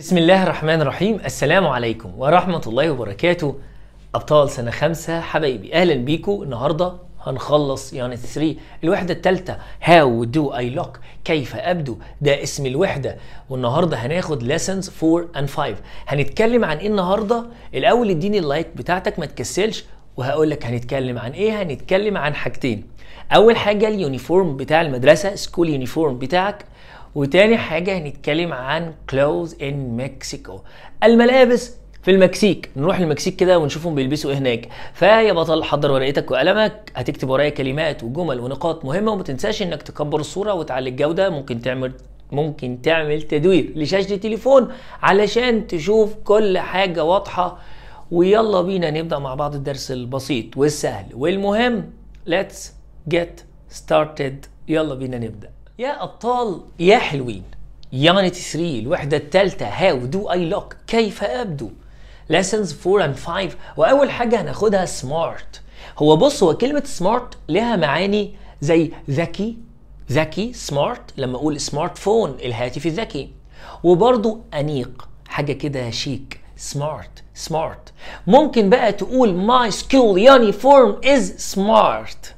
بسم الله الرحمن الرحيم السلام عليكم ورحمة الله وبركاته أبطال سنة خمسة حبايبي أهلا بيكم النهاردة هنخلص يونت يعني 3 الوحدة الثالثة هاو دو اي لوك كيف أبدو ده اسم الوحدة والنهاردة هناخد lessons 4 and 5 هنتكلم عن ايه النهاردة الأول اديني اللايك بتاعتك ما تكسلش وهقول لك هنتكلم عن ايه هنتكلم عن حاجتين أول حاجة اليونيفورم بتاع المدرسة سكول يونيفورم بتاعك وتاني حاجة هنتكلم عن كلوز ان مكسيكو الملابس في المكسيك نروح المكسيك كده ونشوفهم بيلبسوا ايه هناك فيا بطل حضر ورقتك وقلمك هتكتب ورايا كلمات وجمل ونقاط مهمه وما تنساش انك تكبر الصوره وتعلي الجوده ممكن تعمل ممكن تعمل تدوير لشاشه التليفون علشان تشوف كل حاجه واضحه ويلا بينا نبدا مع بعض الدرس البسيط والسهل والمهم let's get started يلا بينا نبدا يا أبطال يا حلوين يعني 3 الوحدة الثالثة هاو دو أي لوك كيف أبدو lessons 4 and 5 وأول حاجة هناخدها سمارت هو بص هو كلمة سمارت لها معاني زي ذكي ذكي سمارت لما أقول سمارت فون الهاتف الذكي وبرضه أنيق حاجة كده شيك سمارت سمارت ممكن بقى تقول ماي سكول يونيفورم از سمارت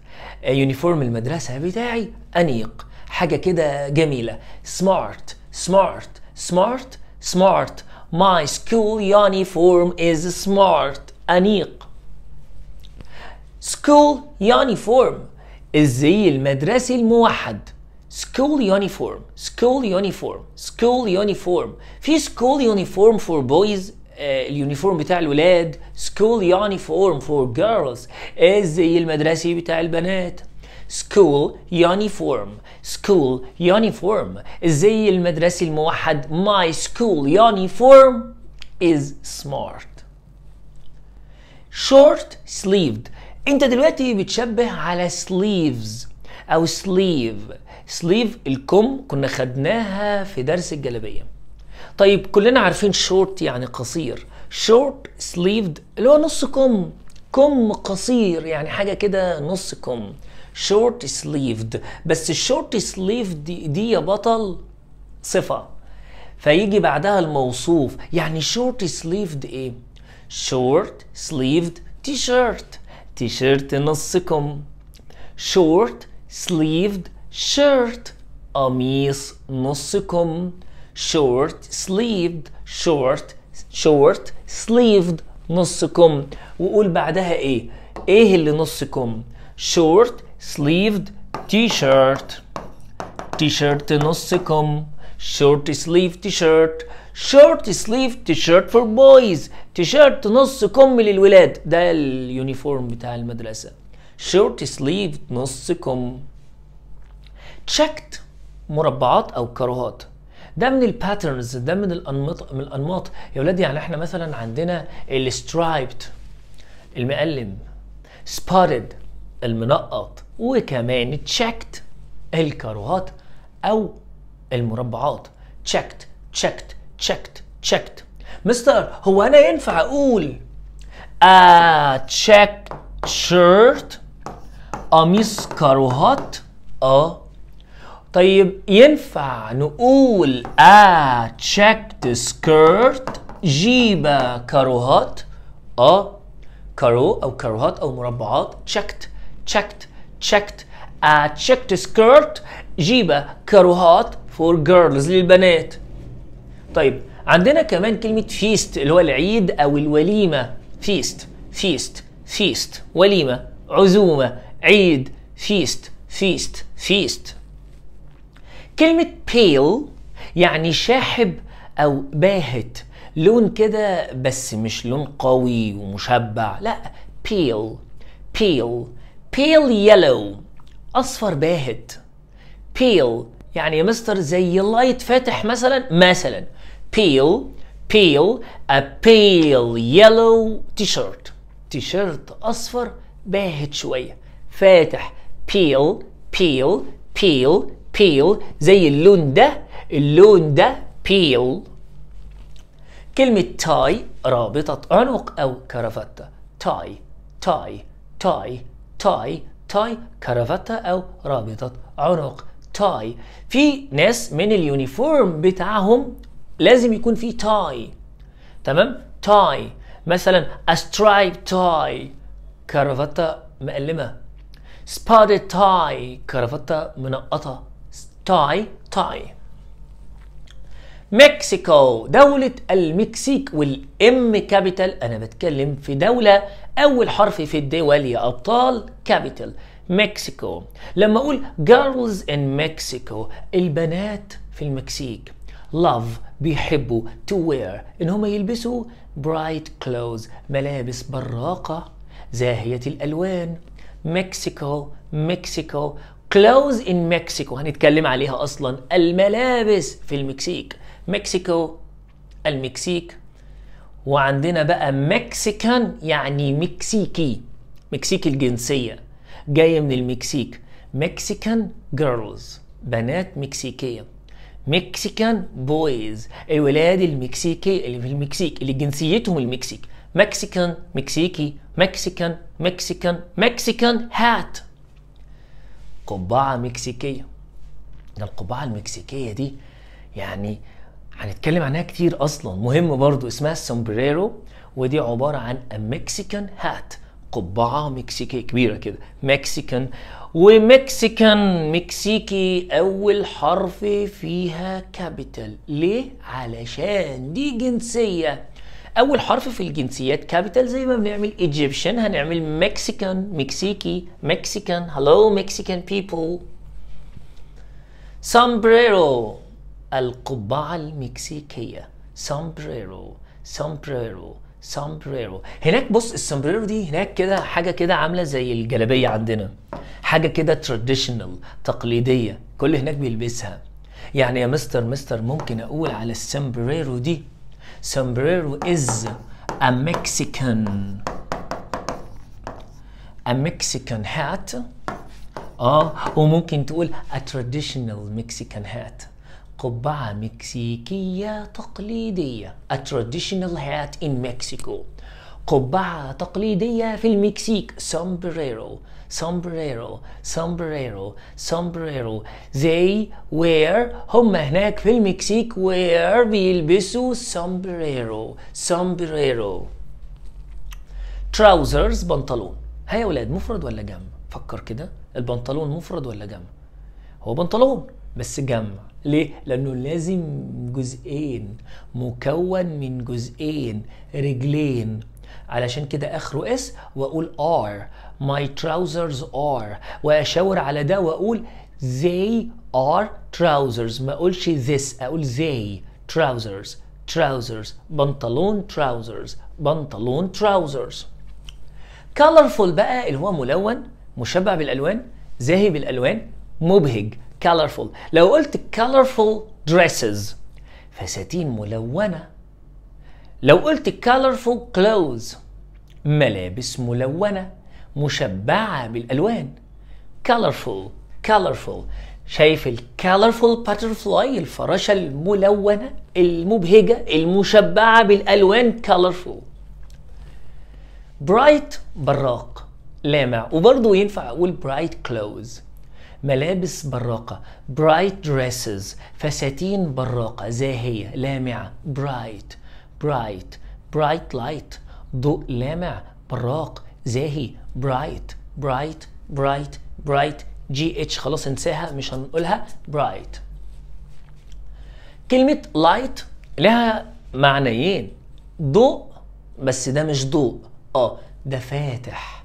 يونيفورم المدرسة بتاعي أنيق حاجه كده جميله smart smart smart smart My school uniform is smart أنيق school uniform الزي المدرسي الموحد school uniform school uniform school uniform في school uniform for boys اليونيفورم بتاع الولاد school uniform for girls الزي المدرسي بتاع البنات school uniform school uniform الزي المدرسي الموحد my school uniform is smart short sleeved انت دلوقتي بتشبه على sleeves او sleeve سليف الكم كنا خدناها في درس الجلابيه طيب كلنا عارفين شورت يعني قصير شورت سليفد اللي هو نص كم كم قصير يعني حاجه كده نص كم شورت سليفد بس الشورت سليفد دي, دي يا بطل صفه فيجي بعدها الموصوف يعني شورت سليفد ايه شورت سليفد تي شيرت تي شيرت نص كم شورت سليفد شيرت قميص نص كم شورت سليفد شورت شورت سليفد نص كم وقول بعدها ايه ايه اللي نص كم شورت sleeved t-shirt t-shirt نص كم short sleeve t-shirt short sleeve t-shirt for boys t-shirt نص كم للولاد ده اليونيفورم بتاع المدرسة short sleeve نص كم checked مربعات او كروهات ده من الباترنز ده من الانماط من الانماط يا ولاد يعني احنا مثلا عندنا السترايبد المقلم سبوتد المنقط وكمان checked الكاروهات او المربعات checked checked checked checked مستر هو انا ينفع اقول a شيرت shirt قميص كاروهات اه طيب ينفع نقول a checked skirt جيبة كاروهات اه كرو او كاروهات او مربعات checked checked آه، checked a checked skirt جيبة كاروهات for girls للبنات طيب عندنا كمان كلمة فيست اللي هو العيد أو الوليمة فيست فيست فيست وليمة عزومة عيد فيست فيست فيست كلمة pale يعني شاحب أو باهت لون كده بس مش لون قوي ومشبع لا pale pale pale yellow اصفر باهت pale يعني يا مستر زي اللايت فاتح مثلا مثلا pale pale a pale yellow t-shirt t-shirt اصفر باهت شويه فاتح pale pale pale pale زي اللون ده اللون ده pale كلمة تاي رابطة عنق أو كرافتة تاي تاي تاي تاي تاي كرافتة أو رابطة عنق تاي في ناس من اليونيفورم بتاعهم لازم يكون في تاي تمام تاي مثلا استرايب تاي كرافتة مقلمة spotted تاي كرافتة منقطة تاي تاي مكسيكو دولة المكسيك والام كابيتال انا بتكلم في دولة اول حرف في الدول يا ابطال كابيتال مكسيكو لما اقول جيرلز ان مكسيكو البنات في المكسيك لاف بيحبوا تو وير ان هم يلبسوا برايت كلوز ملابس براقه زاهيه الالوان مكسيكو مكسيكو كلوز ان مكسيكو هنتكلم عليها اصلا الملابس في المكسيك مكسيكو المكسيك وعندنا بقى مكسيكان يعني مكسيكي مكسيكي الجنسية جاية من المكسيك مكسيكان جيرلز بنات مكسيكية مكسيكان بويز الولاد المكسيكي اللي في المكسيك اللي جنسيتهم المكسيك مكسيكان مكسيكي مكسيكان مكسيكان مكسيكان هات قبعة مكسيكية القبعة المكسيكية دي يعني هنتكلم عنها كتير اصلا مهم برضو اسمها السومبريرو ودي عباره عن مكسيكان هات قبعه مكسيكيه كبيره كده مكسيكان ومكسيكان مكسيكي اول حرف فيها كابيتال ليه علشان دي جنسيه اول حرف في الجنسيات كابيتال زي ما بنعمل ايجيبشن هنعمل مكسيكان مكسيكي مكسيكان هلو مكسيكان بيبل سامبريرو القبعة المكسيكية سامبريرو سامبريرو سامبريرو هناك بص السامبريرو دي هناك كده حاجه كده عامله زي الجلابيه عندنا حاجه كده تراديشنال تقليديه كل هناك بيلبسها يعني يا مستر مستر ممكن اقول على السامبريرو دي سامبريرو از a Mexican a Mexican hat اه وممكن تقول a traditional Mexican hat قبعة مكسيكية تقليدية A traditional hat in Mexico قبعة تقليدية في المكسيك sombrero sombrero sombrero sombrero they wear هم هناك في المكسيك wear بيلبسوا sombrero sombrero trousers بنطلون هيا يا ولاد مفرد ولا جمع فكر كده البنطلون مفرد ولا جمع هو بنطلون بس جمع ليه؟ لأنه لازم جزئين مكون من جزئين رجلين علشان كده اخره اس واقول ار my trousers are واشاور على ده واقول they are trousers ما اقولش this اقول they trousers trousers بنطلون trousers بنطلون trousers colorful بقى اللي هو ملون مشبع بالالوان زاهي بالالوان مبهج colorful لو قلت colorful dresses فساتين ملونة لو قلت colorful clothes ملابس ملونة مشبعة بالألوان colorful colorful شايف ال colorful butterfly الفراشة الملونة المبهجة المشبعة بالألوان colorful برايت براق لامع وبرضه ينفع أقول برايت كلوز ملابس براقة bright dresses فساتين براقة زاهية لامعة bright bright bright light ضوء لامع براق زاهي bright bright bright bright جي اتش خلاص انساها مش هنقولها bright كلمة light لها معنيين ضوء بس ده مش ضوء اه ده فاتح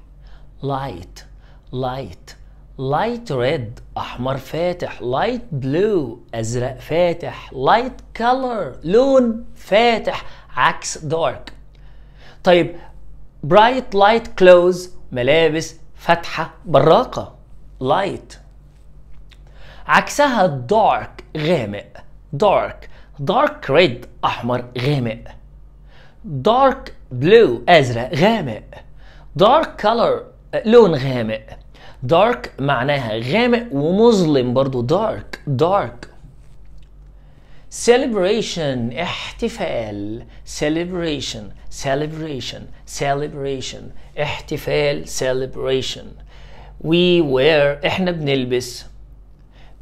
light light light red احمر فاتح light blue ازرق فاتح light color لون فاتح عكس dark طيب bright light clothes ملابس فاتحة براقة light عكسها dark غامق dark dark red احمر غامق dark blue ازرق غامق dark color لون غامق دارك معناها غامق ومظلم برضو دارك دارك celebration احتفال celebration celebration celebration احتفال celebration we wear احنا بنلبس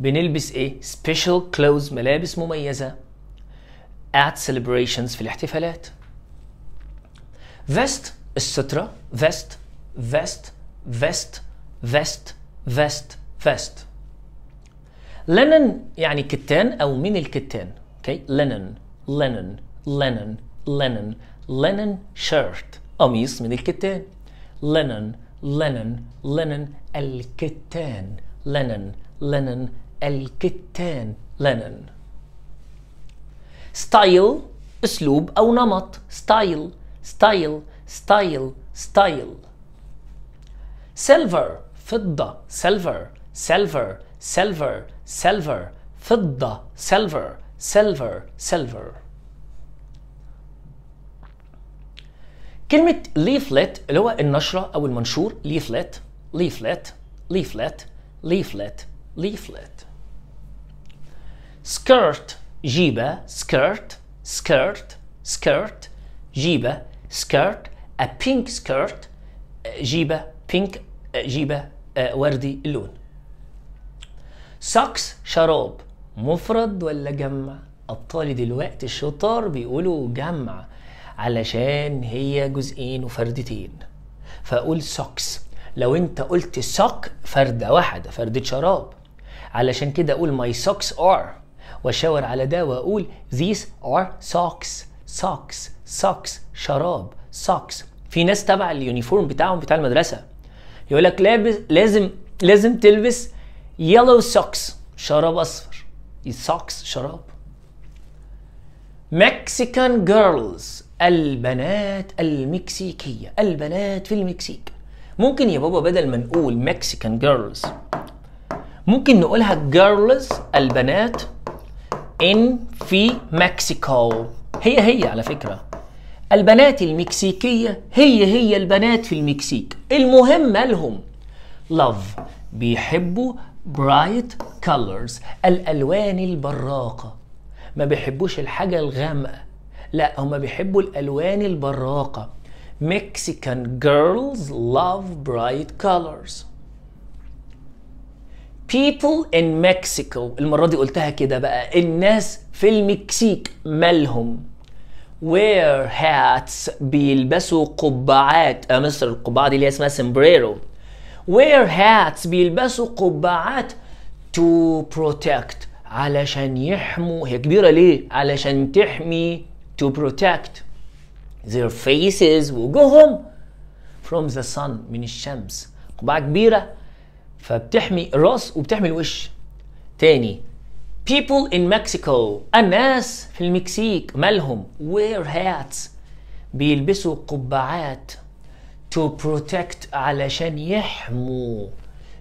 بنلبس ايه special clothes ملابس مميزة at celebrations في الاحتفالات vest السترة vest vest vest فيست فيست فيست لينن يعني كتان او من الكتان اوكي لينن لينن لينن لينن لينن شيرت قميص من الكتان لينن لينن لينن الكتان لينن لينن الكتان لينن ستايل اسلوب او نمط ستايل ستايل ستايل ستايل سيلفر فضة سيلفر سيلفر سيلفر سيلفر فضة سيلفر سيلفر سيلفر كلمة ليفلت اللي هو النشرة أو المنشور ليفلت ليفلت ليفلت ليفلت ليفلت skirt جيبة skirt skirt skirt جيبة skirt a pink skirt جيبة pink جيبة آه، وردي اللون ساكس شراب مفرد ولا جمع ابطالي دلوقتي الشطار بيقولوا جمع علشان هي جزئين وفردتين فاقول ساكس لو انت قلت ساك فردة واحدة فردة شراب علشان كده اقول ماي ساكس ار واشاور على ده واقول these ار ساكس ساكس ساكس شراب ساكس في ناس تبع اليونيفورم بتاعهم بتاع المدرسه يقول لك لابس لازم لازم تلبس يلو سوكس شراب اصفر سوكس شراب مكسيكان جيرلز البنات المكسيكيه البنات في المكسيك ممكن يا بابا بدل ما نقول مكسيكان جيرلز ممكن نقولها جيرلز البنات ان في مكسيكو هي هي على فكره البنات المكسيكية هي هي البنات في المكسيك المهم مالهم love بيحبوا برايت كولرز الألوان البراقة ما بيحبوش الحاجة الغامقة لا هما بيحبوا الألوان البراقة Mexican girls love bright colors people in Mexico المرة دي قلتها كده بقى الناس في المكسيك مالهم wear hats بيلبسوا قبعات آه، مصر القبعة دي اللي اسمها سمبريرو wear hats بيلبسوا قبعات to protect علشان يحموا هي كبيرة ليه؟ علشان تحمي to protect their faces وجوههم from the sun من الشمس قبعة كبيرة فبتحمي الراس وبتحمي الوش تاني people in Mexico الناس في المكسيك مالهم wear hats بيلبسوا قبعات to protect علشان يحموا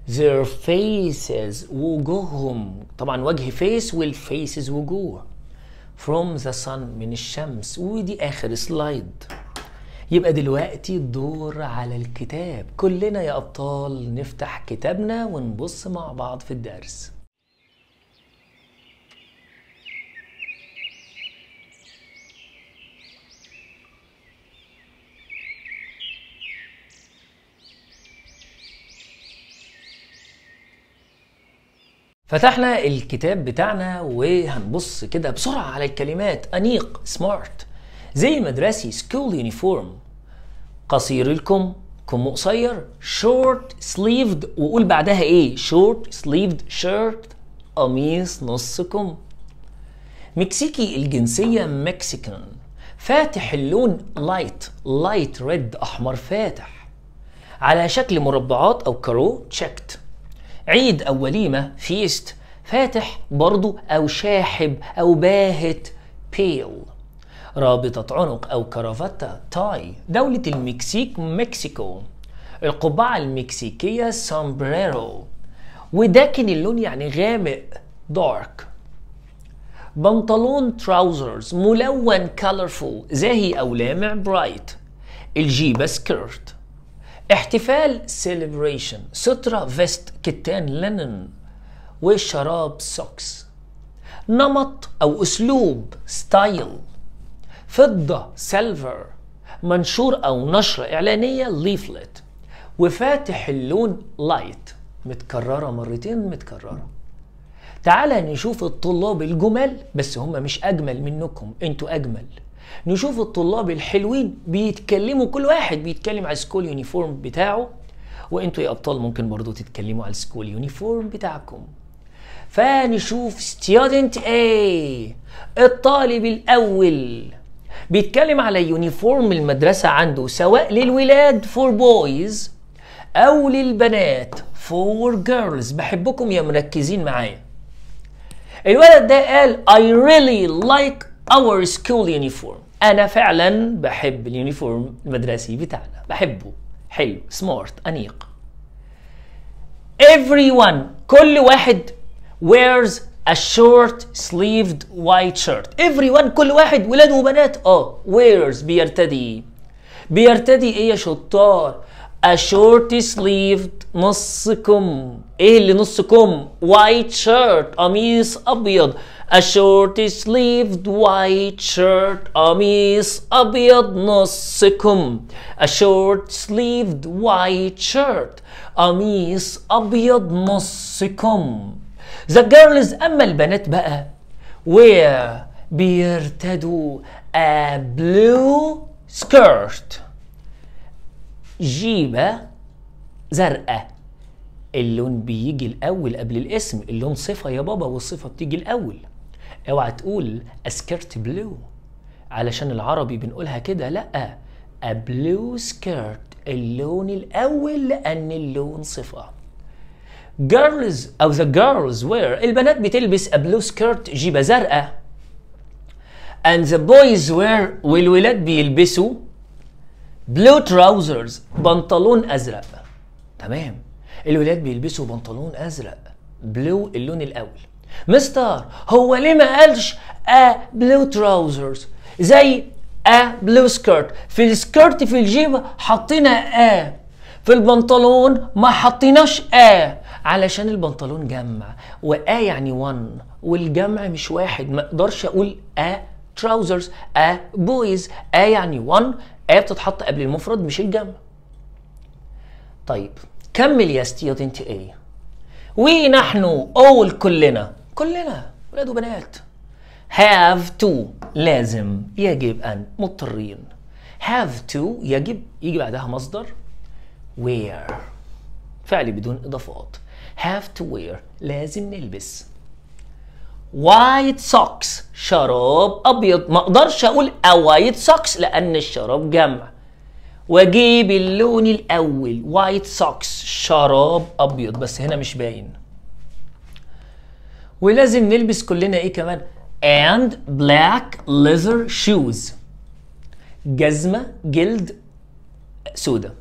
their faces وجوههم طبعا وجه فيس والفيسز وجوه from the sun من الشمس ودي اخر سلايد يبقى دلوقتي الدور على الكتاب كلنا يا ابطال نفتح كتابنا ونبص مع بعض في الدرس فتحنا الكتاب بتاعنا وهنبص كده بسرعة على الكلمات أنيق سمارت زي المدرسي سكول يونيفورم قصير الكم كم قصير شورت سليفد وقول بعدها ايه شورت سليفد شيرت قميص نص كم مكسيكي الجنسية مكسيكان فاتح اللون لايت لايت ريد أحمر فاتح على شكل مربعات أو كارو تشيكت عيد أو وليمة فيست فاتح برضو أو شاحب أو باهت بيل رابطة عنق أو كرافتة تاي دولة المكسيك مكسيكو القبعة المكسيكية سامبريرو وداكن اللون يعني غامق دارك بنطلون تراوزرز ملون كالرفول زاهي أو لامع برايت الجيبة سكيرت احتفال سيلبريشن سترة فيست كتان لينن وشراب سوكس نمط أو أسلوب ستايل فضة سيلفر منشور أو نشرة إعلانية ليفلت وفاتح اللون لايت متكررة مرتين متكررة تعالى نشوف الطلاب الجمال بس هم مش أجمل منكم انتوا أجمل نشوف الطلاب الحلوين بيتكلموا كل واحد بيتكلم على السكول يونيفورم بتاعه وانتوا يا ابطال ممكن برضو تتكلموا على السكول يونيفورم بتاعكم فنشوف ستيودنت اي الطالب الاول بيتكلم على يونيفورم المدرسة عنده سواء للولاد فور بويز أو للبنات فور جيرلز بحبكم يا مركزين معايا الولد ده قال I really like our school uniform انا فعلا بحب اليونيفورم المدرسي بتاعنا بحبه حلو سمارت انيق everyone كل واحد wears a short sleeved white shirt everyone كل واحد ولاد وبنات اه wears بيرتدي بيرتدي ايه يا شطار a short sleeved نص كم ايه اللي نص كم white shirt قميص ابيض a short sleeved white shirt, a miss a beard a short sleeved white shirt, a miss a beard no secum. The girl is Emma Bennett Bae, where a blue skirt. جيبة زرقاء اللون بيجي الأول قبل الاسم اللون صفة يا بابا والصفة بتيجي الأول اوعى تقول اسكرت بلو علشان العربي بنقولها كده لا بلو سكيرت اللون الاول لان اللون صفه girls او the girls wear البنات بتلبس a blue skirt جيبة زرقاء and the boys wear والولاد بيلبسوا blue trousers بنطلون ازرق تمام الولاد بيلبسوا بنطلون ازرق بلو اللون الاول مستر هو ليه ما قالش ا بلو تراوزرز زي ا بلو سكيرت في السكيرت في الجيب حطينا a في البنطلون ما حطيناش a علشان البنطلون جمع a يعني one والجمع مش واحد ما اقدرش اقول a تراوزرز a بويز a يعني one a بتتحط قبل المفرد مش الجمع طيب كمل يا ستيودنت ايه وي نحن اول كلنا كلنا ولاد وبنات هاف تو لازم يجب أن مضطرين هاف تو يجب يجي بعدها مصدر wear فعل بدون إضافات have to wear لازم نلبس white socks شراب أبيض ما أقدرش أقول a white socks لأن الشراب جمع وأجيب اللون الأول white socks شراب أبيض بس هنا مش باين ولازم نلبس كلنا ايه كمان and black leather shoes جزمة جلد سودة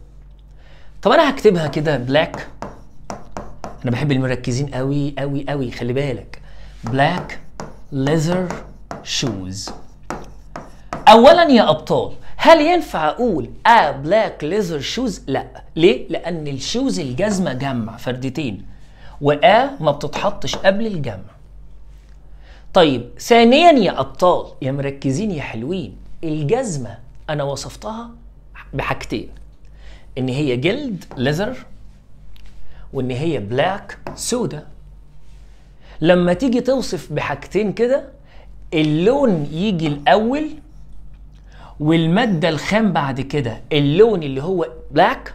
طب انا هكتبها كده بلاك انا بحب المركزين قوي قوي قوي خلي بالك بلاك leather shoes اولا يا ابطال هل ينفع اقول a آه، black leather shoes لا ليه لان الشوز الجزمه جمع فردتين وآ ما بتتحطش قبل الجمع طيب ثانيا يا أبطال يا مركزين يا حلوين الجزمة أنا وصفتها بحاجتين إن هي جلد ليزر وإن هي بلاك سودا لما تيجي توصف بحاجتين كده اللون يجي الأول والمادة الخام بعد كده اللون اللي هو بلاك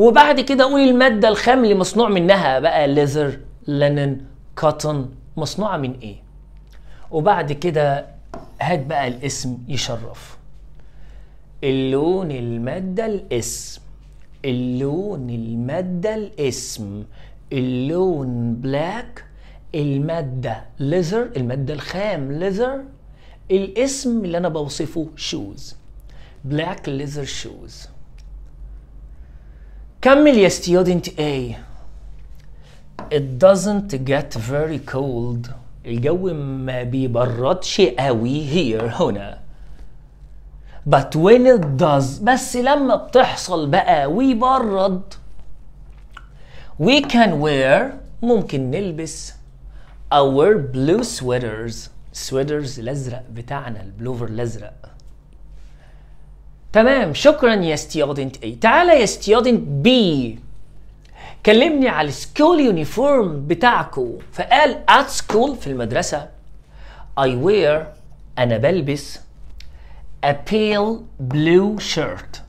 وبعد كده قول الماده الخام اللي مصنوع منها بقى ليذر لينن كوتن مصنوعه من ايه وبعد كده هات بقى الاسم يشرف اللون الماده الاسم اللون الماده الاسم اللون بلاك الماده ليذر الماده الخام ليذر الاسم اللي انا بوصفه شوز بلاك ليذر شوز كمل يا student A it doesn't get very cold الجو ما بيبردش قوي here هنا but when it does بس لما بتحصل بقى ويبرد we can wear ممكن نلبس our blue sweaters sweaters الازرق بتاعنا البلوفر الازرق تمام شكرا يا ستيودنت A إيه، تعالى يا ستيودنت B كلمني على السكول يونيفورم بتاعكو فقال at school في المدرسة I wear أنا بلبس a pale blue shirt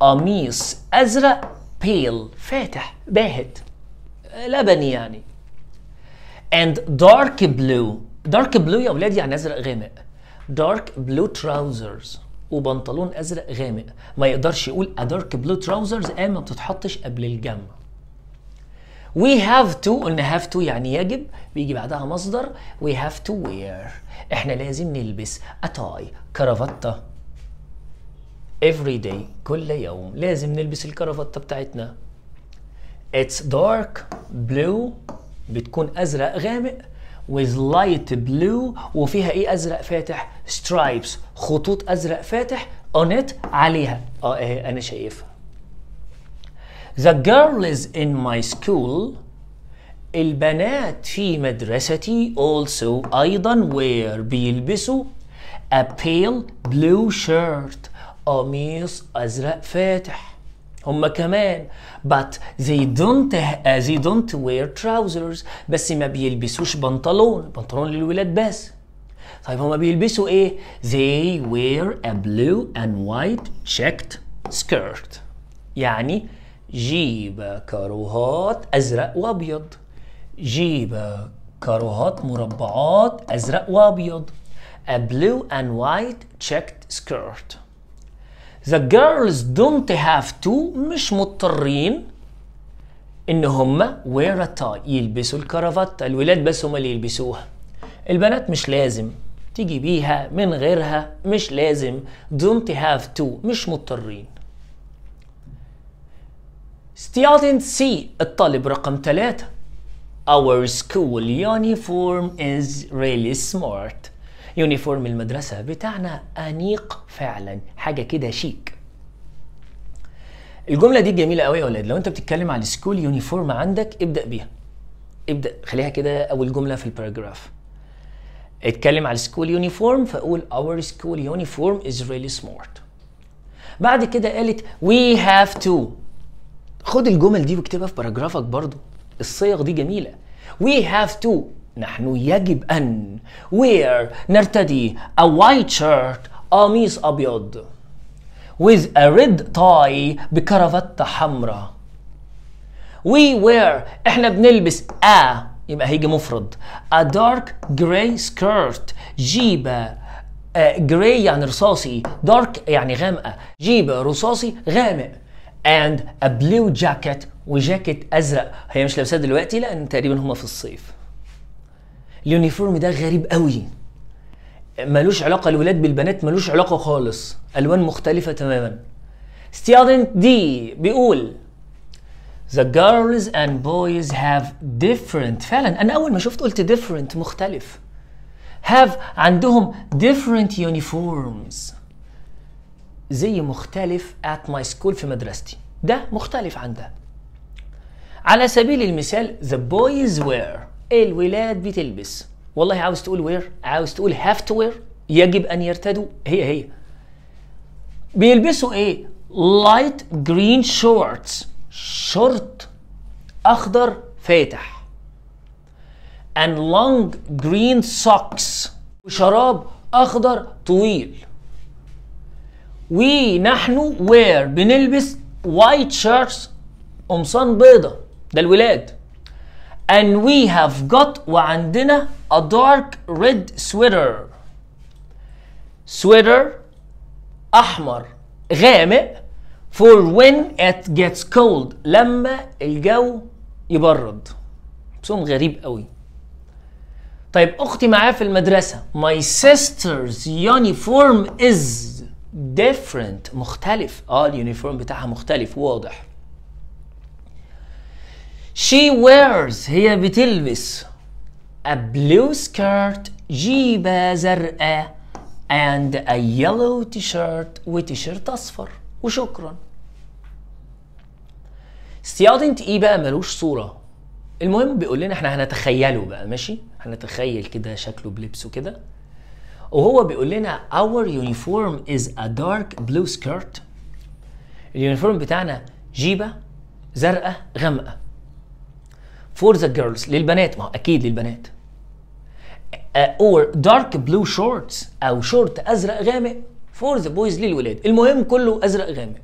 قميص أزرق pale فاتح باهت لبني يعني and dark blue dark blue يا ولادي يعني أزرق غامق dark blue trousers وبنطلون ازرق غامق ما يقدرش يقول a dark blue trousers ما بتتحطش قبل الجمع we have to قلنا have to يعني يجب بيجي بعدها مصدر we have to wear احنا لازم نلبس a tie كرافتة every day كل يوم لازم نلبس الكرافتة بتاعتنا it's dark blue بتكون ازرق غامق with light blue وفيها ايه ازرق فاتح stripes خطوط ازرق فاتح on it عليها اه اهي انا شايفها The girls in my school. البنات في مدرستي also أيضا wear بيلبسوا a pale blue shirt قميص أزرق فاتح. هم كمان but they don't uh, they don't wear trousers بس ما بيلبسوش بنطلون بنطلون للولاد بس طيب هما بيلبسوا ايه they wear a blue and white checked skirt يعني جيب كروهات ازرق وابيض جيب كروهات مربعات ازرق وابيض a blue and white checked skirt The girls don't have to مش مضطرين ان هم wear a tie يلبسوا الكرافتة الولاد بس هم اللي يلبسوها البنات مش لازم تيجي بيها من غيرها مش لازم don't have to مش مضطرين student C الطالب رقم ثلاثة Our school uniform is really smart يونيفورم المدرسة بتاعنا أنيق فعلا حاجة كده شيك الجملة دي جميلة قوي يا ولاد لو أنت بتتكلم على سكول يونيفورم عندك ابدأ بيها ابدأ خليها كده أول جملة في الباراجراف اتكلم على سكول يونيفورم فقول our school uniform is really smart بعد كده قالت we have to خد الجمل دي واكتبها في باراجرافك برضو الصيغ دي جميلة we have to نحن يجب أن wear نرتدي a white shirt قميص أبيض with a red tie بكرافتة حمراء we wear احنا بنلبس a يبقى هيجي مفرد a dark gray skirt جيبة جراي آه، uh, يعني رصاصي دارك يعني غامقة جيبة رصاصي غامق and a blue jacket وجاكيت أزرق هي مش لابساه دلوقتي لأن تقريبا هما في الصيف اليونيفورم ده غريب قوي ملوش علاقه الولاد بالبنات ملوش علاقه خالص الوان مختلفه تماما ستودنت دي بيقول The girls and boys have different فعلا أنا أول ما شفت قلت different مختلف have عندهم different uniforms زي مختلف at my school في مدرستي ده مختلف عن ده على سبيل المثال the boys wear الولاد بتلبس والله عاوز تقول وير عاوز تقول هاف تو وير يجب ان يرتدوا هي هي بيلبسوا ايه لايت جرين شورتس شورت اخضر فاتح and long green socks وشراب اخضر طويل ونحن وير بنلبس وايت شيرتس قمصان بيضه ده الولاد and we have got وعندنا a dark red sweater sweater أحمر غامق for when it gets cold لما الجو يبرد بسهم غريب قوي طيب أختي معايا في المدرسة my sister's uniform is different مختلف اه اليونيفورم بتاعها مختلف واضح She wears هي بتلبس a blue skirt جيبة زرقاء and a yellow t-shirt وتيشيرت أصفر وشكرا student ايه بقى ملوش صورة المهم بيقول لنا احنا هنتخيله بقى ماشي هنتخيل كده شكله بلبسه كده وهو بيقول لنا our uniform is a dark blue skirt اليونيفورم بتاعنا جيبة زرقاء غامقة فور ذا جيرلز للبنات ما هو اكيد للبنات اور دارك بلو شورتس او شورت ازرق غامق فور ذا بويز للولاد المهم كله ازرق غامق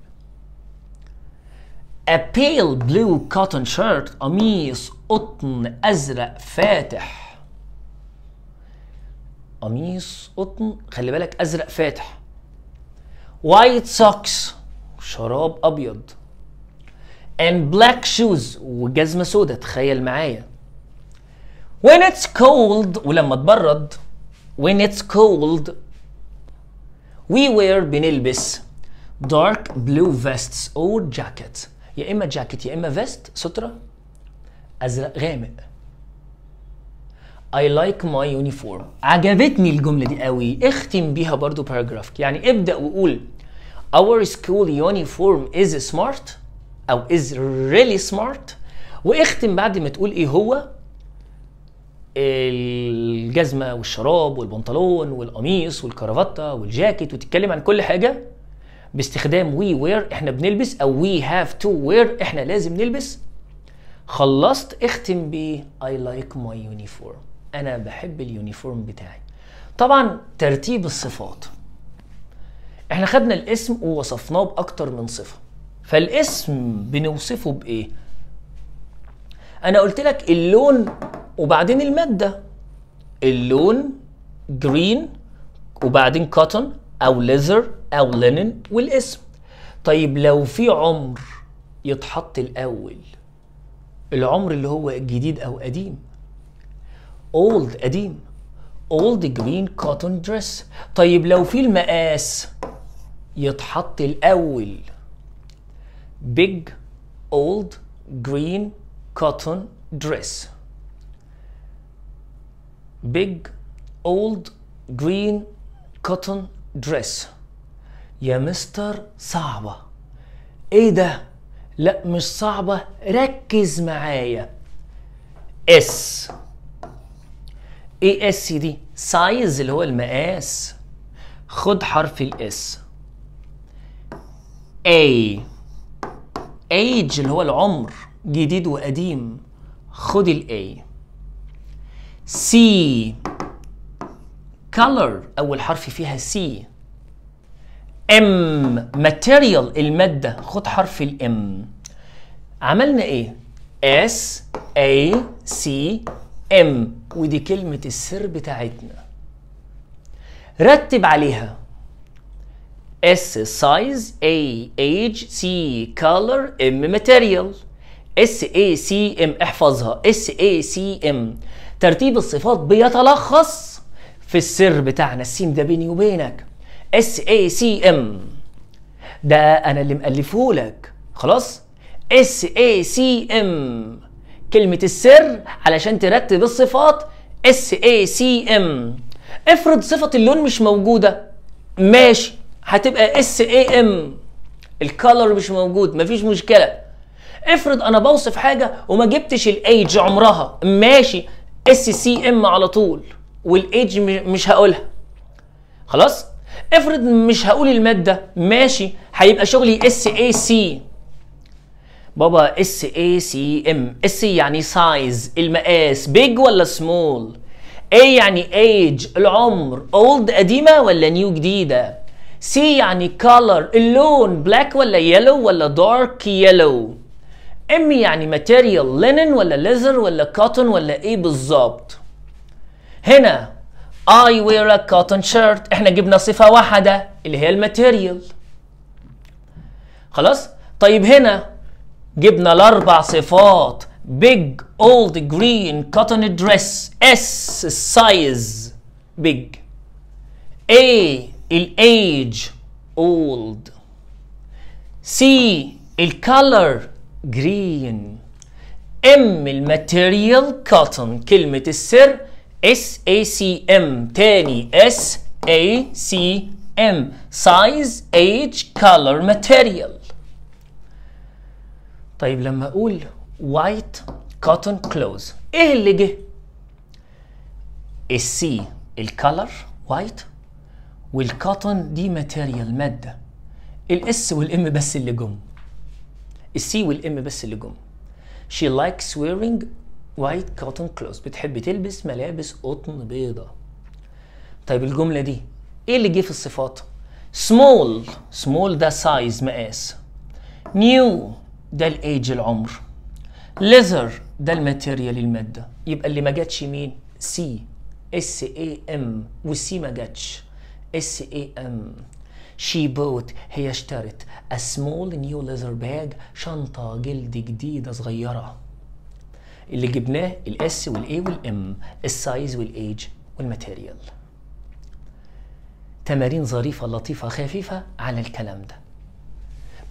A pale blue cotton shirt قميص قطن ازرق فاتح قميص قطن خلي بالك ازرق فاتح وايت سوكس شراب ابيض and black shoes وجزمة سودة تخيل معايا when it's cold ولما تبرد when it's cold we wear بنلبس dark blue vests or jackets يا إما جاكيت يا إما فيست سترة أزرق غامق I like my uniform عجبتني الجملة دي قوي اختم بيها برضو باراجرافك يعني ابدأ وقول Our school uniform is smart او از ريلي سمارت واختم بعد ما تقول ايه هو الجزمه والشراب والبنطلون والقميص والكرافته والجاكيت وتتكلم عن كل حاجه باستخدام وي وير احنا بنلبس او وي هاف تو وير احنا لازم نلبس خلصت اختم ب اي لايك ماي يونيفورم انا بحب اليونيفورم بتاعي طبعا ترتيب الصفات احنا خدنا الاسم ووصفناه باكتر من صفه فالاسم بنوصفه بايه انا قلت لك اللون وبعدين الماده اللون جرين وبعدين كوتن او ليزر او لينن والاسم طيب لو في عمر يتحط الاول العمر اللي هو جديد او قديم اولد قديم اولد جرين كوتن دريس طيب لو في المقاس يتحط الاول big old green cotton dress big old green cotton dress يا مستر صعبة ايه ده لا مش صعبة ركز معايا اس ايه اس دي سايز اللي هو المقاس خد حرف الاس A ايج اللي هو العمر جديد وقديم خدي الاي سي color اول حرف فيها سي ام material الماده خد حرف الام عملنا ايه اس اي سي ام ودي كلمه السر بتاعتنا رتب عليها S size A age C color M material S A C M احفظها S A C M ترتيب الصفات بيتلخص في السر بتاعنا السيم ده بيني وبينك S A C M ده انا اللي مألفه لك خلاص S A C M كلمة السر علشان ترتب الصفات S A C M افرض صفة اللون مش موجودة ماشي هتبقى اس اي ام الكالر مش موجود مفيش مشكله افرض انا بوصف حاجه وما جبتش الايج عمرها ماشي اس سي ام على طول والايج مش هقولها خلاص افرض مش هقول الماده ماشي هيبقى شغلي اس اي سي بابا اس اي سي ام اس يعني سايز المقاس بيج ولا سمول اي يعني ايج العمر اولد قديمه ولا نيو جديده سي يعني color اللون black ولا yellow ولا dark yellow ام يعني material linen ولا ليزر ولا cotton ولا ايه بالظبط هنا I wear a cotton shirt احنا جبنا صفة واحدة اللي هي الماتيريال خلاص طيب هنا جبنا الاربع صفات big old green cotton dress S size big A الايج old C الكالر جرين M الماتيريال كوتن كلمة السر S A C M تاني S A C M size age color material طيب لما اقول white cotton clothes ايه اللي جه السي الكالر white والكوتن دي ماتيريال ماده الاس والام بس اللي جم السي والام بس اللي جم she likes wearing white cotton clothes بتحب تلبس ملابس قطن بيضة طيب الجملة دي ايه اللي جه في الصفات small small ده size مقاس new ده الايج العمر leather ده الماتيريال المادة يبقى اللي ما جاتش مين سي اس اي ام والسي ما جاتش اس اي ام She bought هي اشترت a small new leather bag شنطة جلد جديدة صغيرة اللي جبناه الاس والاي والام السايز والايج والماتيريال تمارين ظريفة لطيفة خفيفة على الكلام ده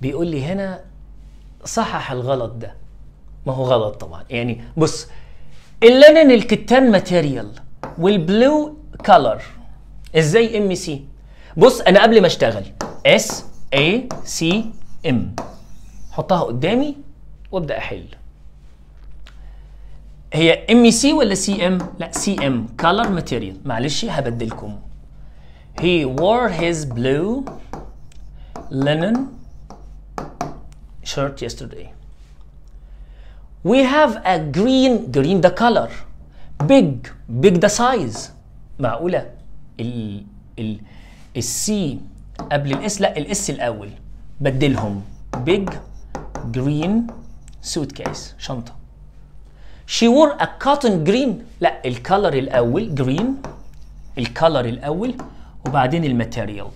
بيقول لي هنا صحح الغلط ده ما هو غلط طبعا يعني بص اللنن الكتان ماتيريال والبلو كلر ازاي ام سي بص انا قبل ما اشتغل اس اي سي ام حطها قدامي وابدا احل هي ام سي ولا سي ام لا سي ام color ماتيريال معلش هبدلكم he wore his blue linen shirt yesterday we have a green green the color big big the size معقوله ال ال السي قبل الاس لا الاس الاول بدلهم بيج جرين سوت كيس شنطه شي وور ا كوتن جرين لا الكالر الاول جرين الكالر الاول وبعدين الماتيريال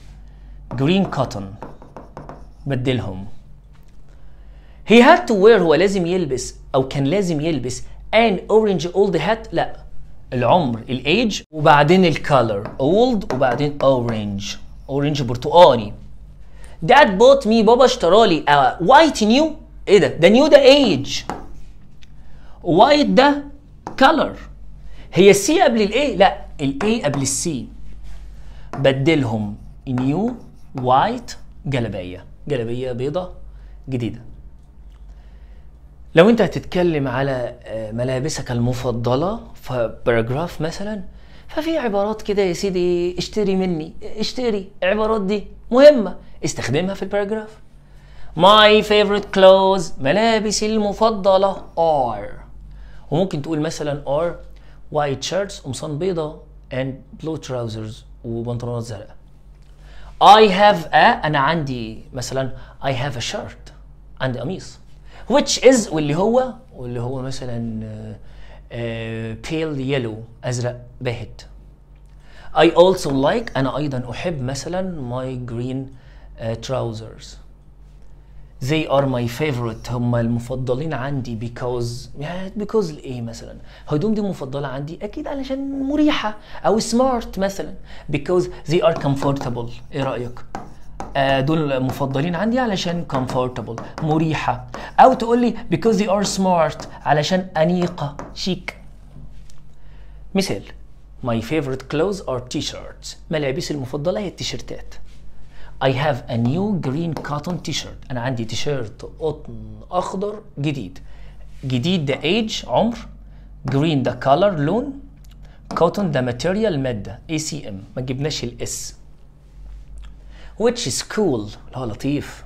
جرين كوتن بدلهم هي هاد تو وير هو لازم يلبس او كان لازم يلبس an orange old hat لا العمر الايج وبعدين الكالر اولد وبعدين اورنج اورنج برتقالي داد بوت مي بابا اشترى لي وايت آه، نيو ايه ده ده نيو ده ايج وايت ده كالر هي السي قبل الاي لا الاي قبل السي بدلهم نيو وايت جلبيه جلبيه بيضه جديده لو انت هتتكلم على آه، ملابسك المفضله فباراجراف مثلا ففي عبارات كده يا سيدي اشتري مني اشتري عبارات دي مهمه استخدمها في الباراجراف My favorite clothes ملابسي المفضلة are وممكن تقول مثلا are white shirts قمصان بيضة and blue trousers وبنطلونات زرقاء I have a أنا عندي مثلا I have a shirt عندي قميص which is واللي هو واللي هو مثلا pale yellow ازرق باهت I also like انا ايضا احب مثلا my green uh, trousers they are my favorite هم المفضلين عندي because because ايه مثلا هدوم دي مفضله عندي اكيد علشان مريحه او smart مثلا because they are comfortable ايه رايك آه، دول مفضلين عندي علشان comfortable مريحة أو تقول لي because they are smart علشان أنيقة شيك مثال My favorite clothes are t-shirts ملابسي المفضلة هي التيشيرتات I have a new green cotton t-shirt أنا عندي تيشيرت قطن أخضر جديد جديد ده age عمر green ده color لون cotton ده material مادة ACM ما جبناش الاس which is cool اللي هو لطيف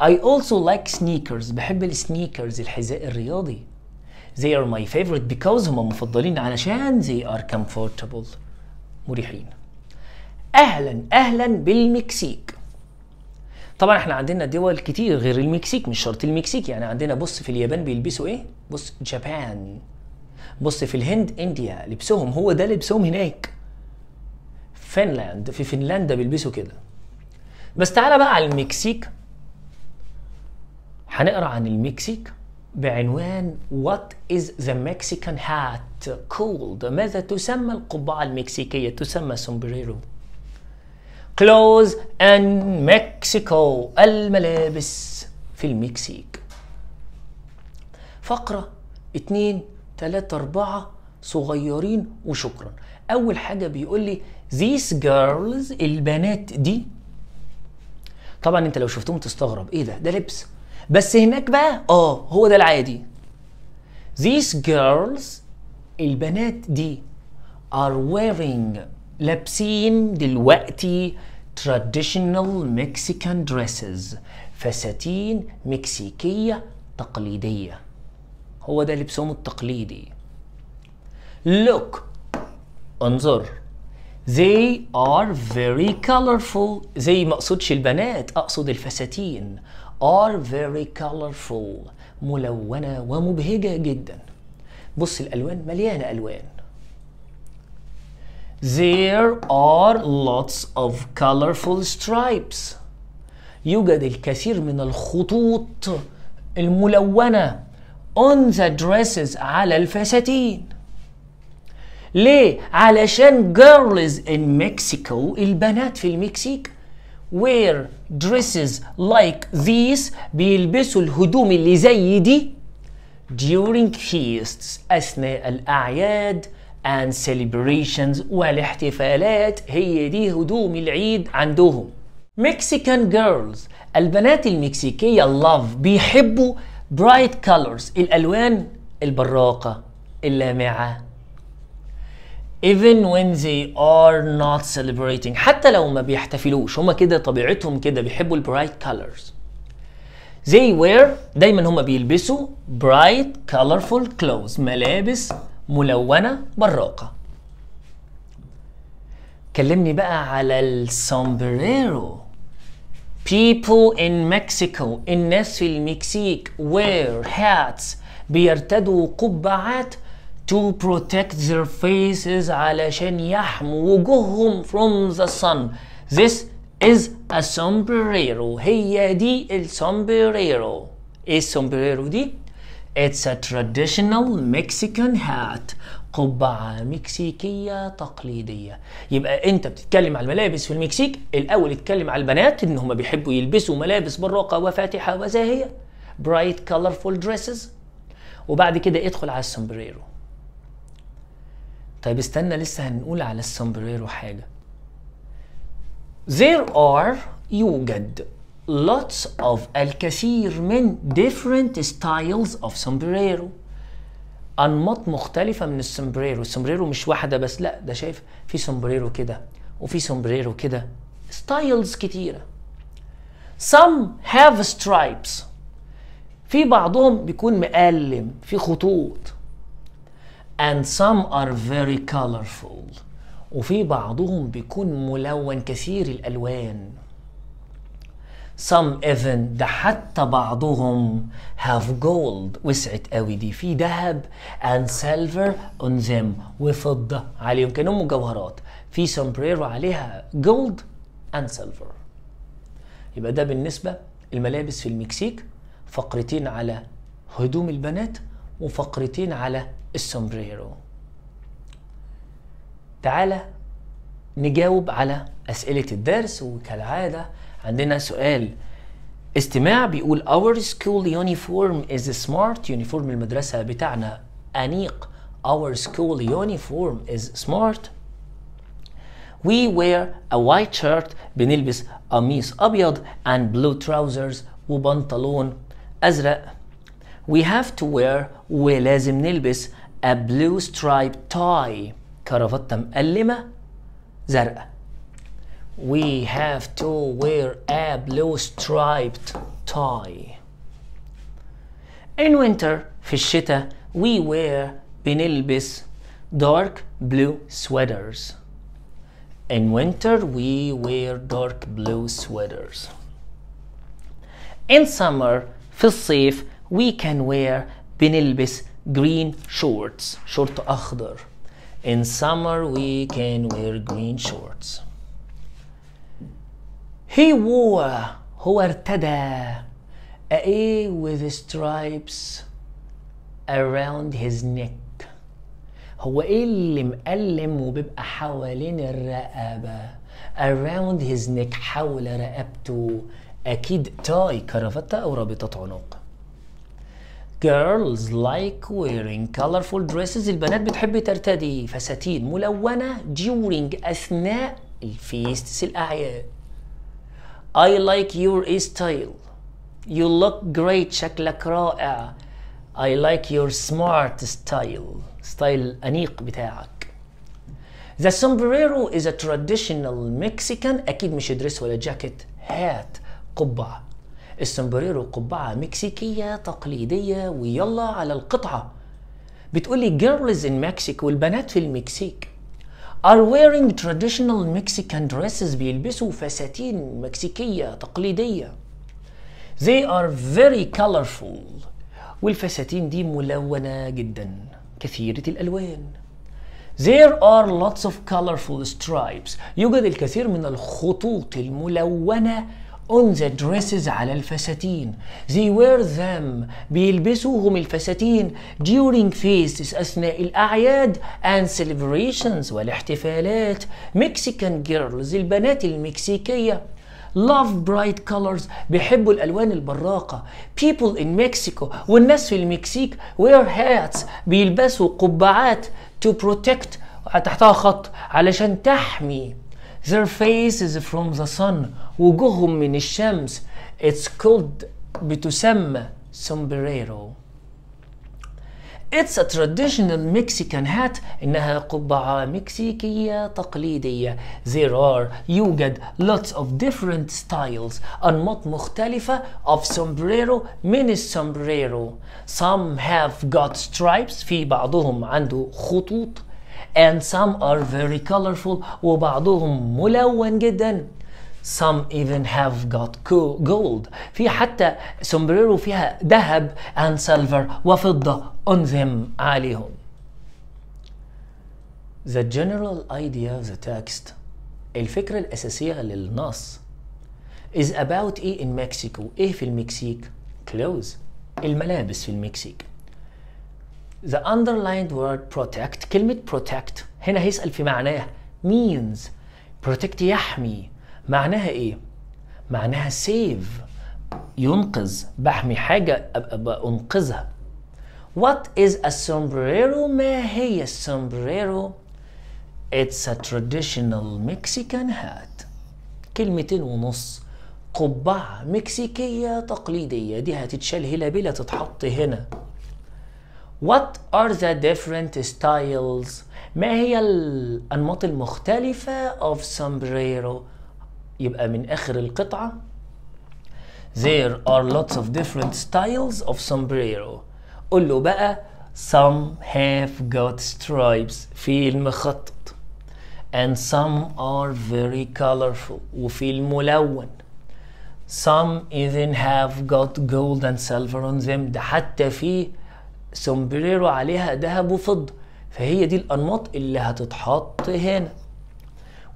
I also like sneakers بحب السنيكرز الحذاء الرياضي They are my favorite because هم مفضلين علشان they are comfortable مريحين أهلا أهلا بالمكسيك طبعا احنا عندنا دول كتير غير المكسيك مش شرط المكسيك يعني عندنا بص في اليابان بيلبسوا ايه بص جابان بص في الهند انديا لبسهم هو ده لبسهم هناك فنلاند في فنلندا بيلبسوا كده بس تعالى بقى على المكسيك هنقرا عن المكسيك بعنوان What is the Mexican hat called؟ ماذا تسمى القبعة المكسيكية؟ تسمى سومبريرو. Clothes in Mexico الملابس في المكسيك. فقرة اتنين تلاتة أربعة صغيرين وشكرا. أول حاجة بيقول لي These girls البنات دي طبعا انت لو شفتهم تستغرب ايه ده ده لبس بس هناك بقى اه هو ده العادي these girls البنات دي are wearing لابسين دلوقتي traditional Mexican dresses فساتين مكسيكية تقليدية هو ده لبسهم التقليدي look انظر They are very colorful زي ما اقصدش البنات اقصد الفساتين are very colorful ملونة ومبهجة جدا بص الألوان مليانة ألوان There are lots of colorful stripes يوجد الكثير من الخطوط الملونة on the dresses على الفساتين ليه؟ علشان girls in Mexico البنات في المكسيك wear dresses like these بيلبسوا الهدوم اللي زي دي during feasts أثناء الأعياد and celebrations والاحتفالات هي دي هدوم العيد عندهم Mexican girls البنات المكسيكية love بيحبوا bright colors الألوان البراقة اللامعة even when they are not celebrating حتى لو ما بيحتفلوش هما كده طبيعتهم كده بيحبوا البرايت colors they wear دايما هما بيلبسوا bright colorful clothes ملابس ملونة براقة كلمني بقى على السومبريرو people in Mexico الناس في المكسيك wear hats بيرتدوا قبعات to protect their faces علشان يحموا وجوههم from the sun this is a sombrero هي دي السومبريرو ايه السومبريرو دي It's a traditional Mexican hat قبعة مكسيكية تقليدية يبقى انت بتتكلم على الملابس في المكسيك الاول اتكلم على البنات ان هم بيحبوا يلبسوا ملابس براقة وفاتحة وزاهية bright colorful dresses وبعد كده ادخل على السومبريرو طيب استنى لسه هنقول على السومبريرو حاجه there are يوجد lots of الكثير من different styles of sombrero انماط مختلفه من السومبريرو السومبريرو مش واحده بس لا ده شايف في سومبريرو كده وفي سومبريرو كده ستايلز كتيره some have stripes في بعضهم بيكون مقلم في خطوط and some are very colorful وفي بعضهم بيكون ملون كثير الألوان some even ده حتى بعضهم have gold وسعت قوي دي في ذهب and silver on them وفضة عليهم كأنهم مجوهرات في سمبريرو عليها gold and silver يبقى ده بالنسبة الملابس في المكسيك فقرتين على هدوم البنات وفقرتين على السومبريرو تعالى نجاوب على أسئلة الدرس وكالعادة عندنا سؤال استماع بيقول our school uniform is smart يونيفورم المدرسة بتاعنا أنيق our school uniform is smart we wear a white shirt بنلبس قميص أبيض and blue trousers وبنطلون أزرق we have to wear ولازم نلبس a blue striped tie كرافتة مقلمة زرقاء we have to wear a blue striped tie in winter في الشتاء we wear بنلبس dark blue sweaters in winter we wear dark blue sweaters in summer في الصيف we can wear بنلبس green shorts شورت أخضر in summer we can wear green shorts he wore هو ارتدى a with stripes around his neck هو ايه اللي مقلم وبيبقى حوالين الرقبة around his neck حول رقبته أكيد تاي كرافتة أو رابطة عنق girls like wearing colorful dresses البنات بتحب ترتدي فساتين ملونة during أثناء الفيستس الأعياد I like your style You look great شكلك رائع I like your smart style ستايل أنيق بتاعك The sombrero is a traditional Mexican أكيد مش دريس ولا جاكيت هات قبعة السمبريرو قبعة مكسيكية تقليدية ويلا على القطعة بتقولي girls in Mexico والبنات في المكسيك are wearing traditional Mexican dresses بيلبسوا فساتين مكسيكية تقليدية they are very colorful والفساتين دي ملونة جدا كثيرة الألوان There are lots of colorful stripes يوجد الكثير من الخطوط الملونة on the dresses على الفساتين they wear them بيلبسوهم الفساتين during feasts أثناء الأعياد and celebrations والاحتفالات Mexican girls البنات المكسيكية love bright colors بيحبوا الالوان البراقه people in Mexico والناس في المكسيك wear hats بيلبسوا قبعات to protect تحتها خط علشان تحمي Their face is from the sun. وجوههم من الشمس. It's called بتسمى sombrero. It's a traditional Mexican hat إنها قبعة مكسيكية تقليدية There are يوجد lots of different styles أنماط مختلفة of sombrero من sombrero Some have got stripes في بعضهم عنده خطوط and some are very colorful وبعضهم ملون جدا Some even have got gold في حتى سومبريرو فيها ذهب and silver وفضة on them عليهم The general idea of the text الفكرة الأساسية للنص is about إيه in Mexico إيه في المكسيك clothes الملابس في المكسيك The underlined word protect كلمة protect هنا هيسأل في معناها means protect يحمي معناها ايه؟ معناها save ينقذ بحمي حاجة أنقذها What is a sombrero؟ ما هي sombrero؟ It's a traditional Mexican hat كلمتين ونص قبعة مكسيكية تقليدية دي هتتشال بلا تتحط هنا What are the different styles ما هي الأنماط المختلفة of sombrero يبقى من آخر القطعة There are lots of different styles of sombrero قول له بقى Some have got stripes في المخطط and some are very colorful وفي الملون Some even have got gold and silver on them ده حتى في سومبريرو عليها ذهب وفضة فهي دي الأنماط اللي هتتحط هنا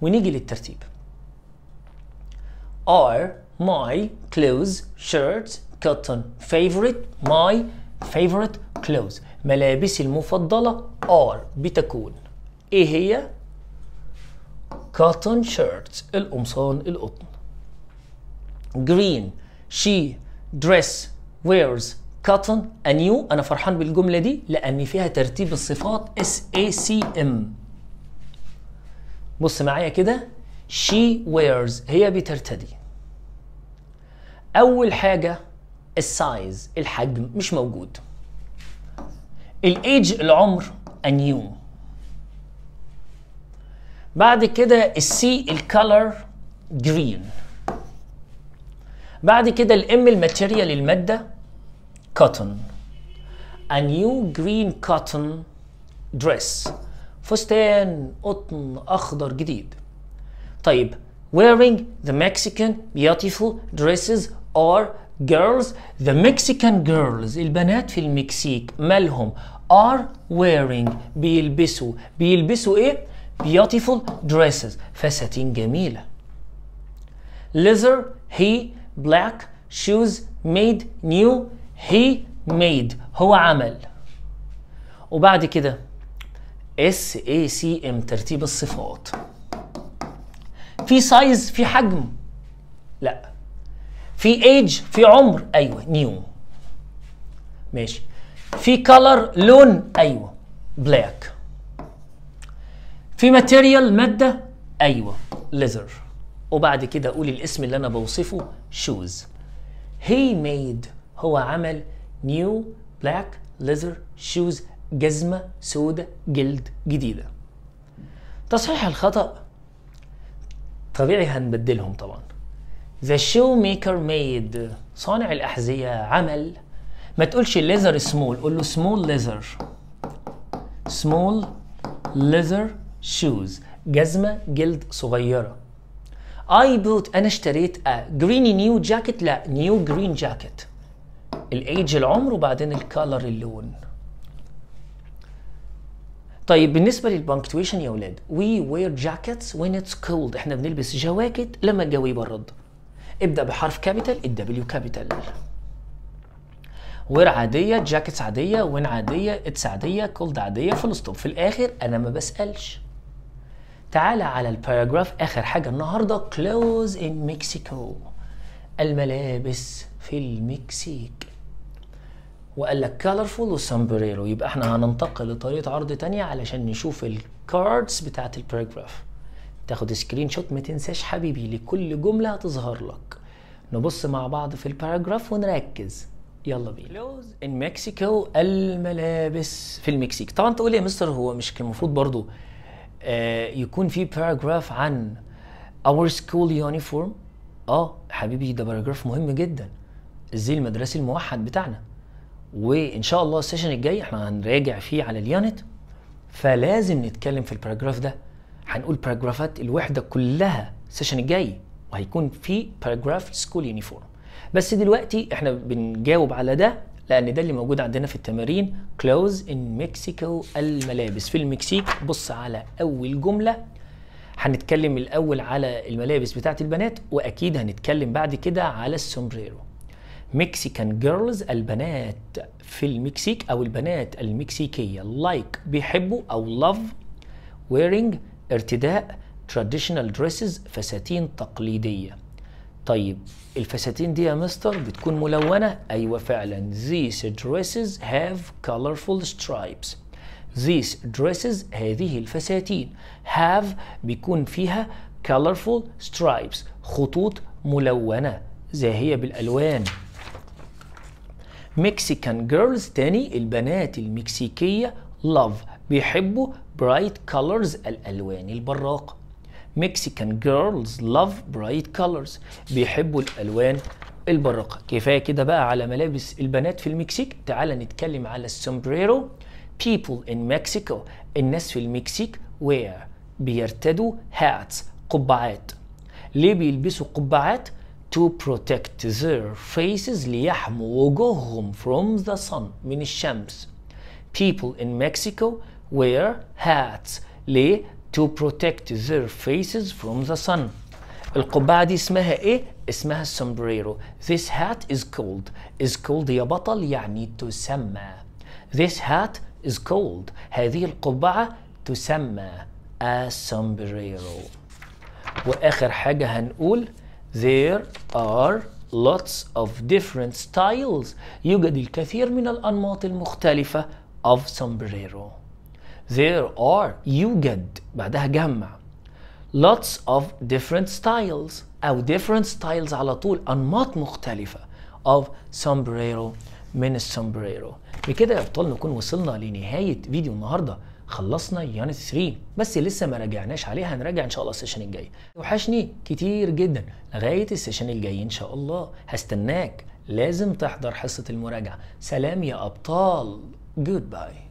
ونيجي للترتيب are my clothes shirts cotton favorite my favorite clothes ملابسي المفضلة are بتكون ايه هي cotton shirts القمصان القطن green she dress wears كاتن انيو انا فرحان بالجمله دي لان فيها ترتيب الصفات اس اي سي ام بص معايا كده شي ويرز هي بترتدي اول حاجه السايز الحجم مش موجود الايج العمر انيو بعد كده السي الكالر جرين بعد كده الام الماتيريال الماده cotton a new green cotton dress فستان قطن أخضر جديد طيب wearing the Mexican beautiful dresses are girls the Mexican girls البنات في المكسيك مالهم are wearing بيلبسوا بيلبسوا ايه beautiful dresses فساتين جميلة leather he black shoes made new he made هو عمل وبعد كده اس اي سي ام ترتيب الصفات في سايز في حجم لا في ايج في عمر ايوه نيو ماشي في كلر لون ايوه بلاك في ماتيريال ماده ايوه ليذر وبعد كده اقول الاسم اللي انا بوصفه شوز هي ميد هو عمل نيو بلاك ليذر شوز جزمة سودة جلد جديدة تصحيح الخطأ طبيعي هنبدلهم طبعا ذا شو ميكر ميد صانع الأحذية عمل ما تقولش ليزر سمول قول له سمول ليزر سمول ليزر شوز جزمة جلد صغيرة I bought أنا اشتريت a green new jacket لا new green jacket الايدج العمر وبعدين الكالر اللون طيب بالنسبه للبنكتويشن يا اولاد وي وير جاكيتس وين اتس كولد احنا بنلبس جواكت لما الجو يبرد ابدا بحرف كابيتال الدبليو كابيتال وير عاديه جاكيتس عاديه وين عاديه اتس عاديه كولد عاديه فول ستوب في الاخر انا ما بسالش تعالى على الباراجراف اخر حاجه النهارده كلوز ان مكسيكو الملابس في المكسيك وقال لك كالرفول وسامبريرو يبقى احنا هننتقل لطريقه عرض تانية علشان نشوف الكاردز بتاعه الباراجراف تاخد سكرين شوت ما تنساش حبيبي لكل جمله هتظهر لك نبص مع بعض في الباراجراف ونركز يلا بينا كلوز ان مكسيكو الملابس في المكسيك طبعا تقول لي يا مستر هو مش المفروض برضو آه يكون في باراجراف عن اور سكول يونيفورم اه حبيبي ده باراجراف مهم جدا الزي المدرسي الموحد بتاعنا وان شاء الله السيشن الجاي احنا هنراجع فيه على اليانت فلازم نتكلم في الباراجراف ده هنقول باراجرافات الوحده كلها السيشن الجاي وهيكون في باراجراف سكول يونيفورم بس دلوقتي احنا بنجاوب على ده لان ده اللي موجود عندنا في التمارين كلوز ان مكسيكو الملابس في المكسيك بص على اول جمله هنتكلم الاول على الملابس بتاعت البنات واكيد هنتكلم بعد كده على السومبريرو مكسيكان جيرلز البنات في المكسيك او البنات المكسيكيه لايك like بيحبوا او لاف ويرينج ارتداء تراديشنال دريسز فساتين تقليديه طيب الفساتين دي يا مستر بتكون ملونه ايوه فعلا these dresses have colorful stripes these dresses هذه الفساتين have بيكون فيها colorful stripes خطوط ملونة زاهية بالألوان مكسيكان جيرلز تاني البنات المكسيكية لاف بيحبوا برايت كولرز الألوان البراقة مكسيكان جيرلز لاف برايت كولرز بيحبوا الألوان البراقة كفاية كده بقى على ملابس البنات في المكسيك تعال نتكلم على السومبريرو people in Mexico الناس في المكسيك wear بيرتدوا hats قبعات ليه بيلبسوا قبعات to protect their faces ليحموا وجوههم from the sun من الشمس people in Mexico wear hats ليه to protect their faces from the sun القبعة دي اسمها ايه؟ اسمها sombrero this hat is called is called يا بطل يعني تسمى this hat is called هذه القبعة تسمى a sombrero واخر حاجة هنقول There are lots of different styles يوجد الكثير من الأنماط المختلفة of sombrero There are يوجد بعدها جمع lots of different styles أو different styles على طول أنماط مختلفة of sombrero من السومبريرو بكده يا ابطال نكون وصلنا لنهاية فيديو النهارده خلصنا يونت 3 بس لسه ما راجعناش عليها هنراجع ان شاء الله السيشن الجاي وحشني كتير جدا لغايه السيشن الجاي ان شاء الله هستناك لازم تحضر حصه المراجعه سلام يا ابطال جود باي